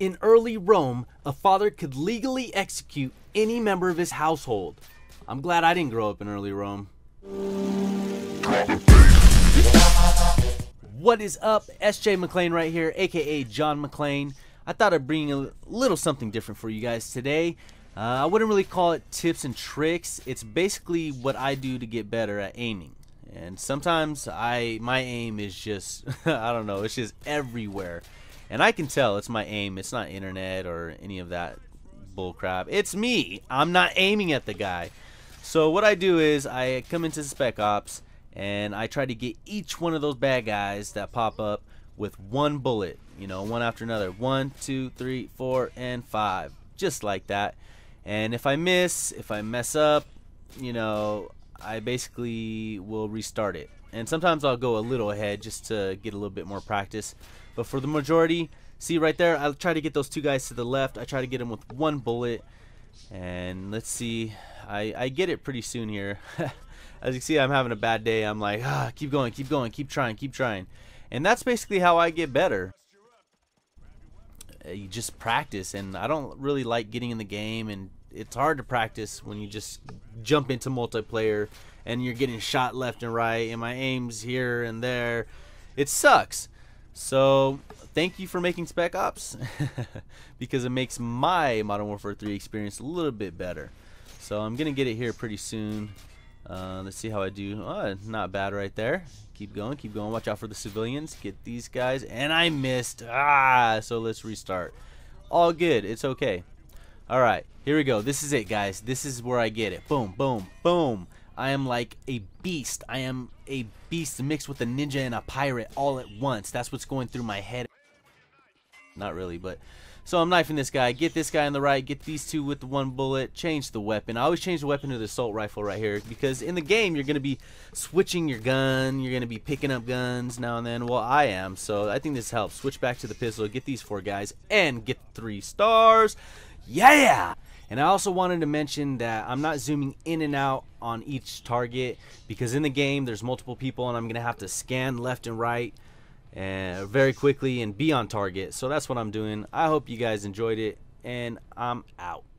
In early Rome, a father could legally execute any member of his household. I'm glad I didn't grow up in early Rome. What is up? SJ McLean right here, aka John McLean. I thought I'd bring a little something different for you guys today. Uh, I wouldn't really call it tips and tricks. It's basically what I do to get better at aiming. And sometimes I my aim is just I don't know, it's just everywhere. And I can tell it's my aim. It's not internet or any of that bullcrap. It's me. I'm not aiming at the guy. So what I do is I come into Spec Ops and I try to get each one of those bad guys that pop up with one bullet. You know, one after another. One, two, three, four, and five. Just like that. And if I miss, if I mess up, you know, I basically will restart it. And sometimes I'll go a little ahead just to get a little bit more practice. But for the majority, see right there, I'll try to get those two guys to the left. I try to get them with one bullet. And let's see, I, I get it pretty soon here. As you see, I'm having a bad day. I'm like, ah, keep going, keep going, keep trying, keep trying. And that's basically how I get better. Uh, you just practice, and I don't really like getting in the game and it's hard to practice when you just jump into multiplayer and you're getting shot left and right and my aims here and there it sucks so thank you for making spec ops because it makes my modern warfare 3 experience a little bit better so i'm gonna get it here pretty soon uh, let's see how i do oh, not bad right there keep going keep going watch out for the civilians get these guys and i missed ah so let's restart all good it's okay Alright, here we go. This is it, guys. This is where I get it. Boom, boom, boom. I am like a beast. I am a beast mixed with a ninja and a pirate all at once. That's what's going through my head. Not really, but... So I'm knifing this guy. Get this guy on the right. Get these two with the one bullet. Change the weapon. I always change the weapon to the assault rifle right here because in the game you're going to be switching your gun. You're going to be picking up guns now and then. Well, I am, so I think this helps. Switch back to the pistol. Get these four guys and get three stars. Yeah! And I also wanted to mention that I'm not zooming in and out on each target because in the game there's multiple people and I'm going to have to scan left and right and eh, very quickly and be on target. So that's what I'm doing. I hope you guys enjoyed it and I'm out.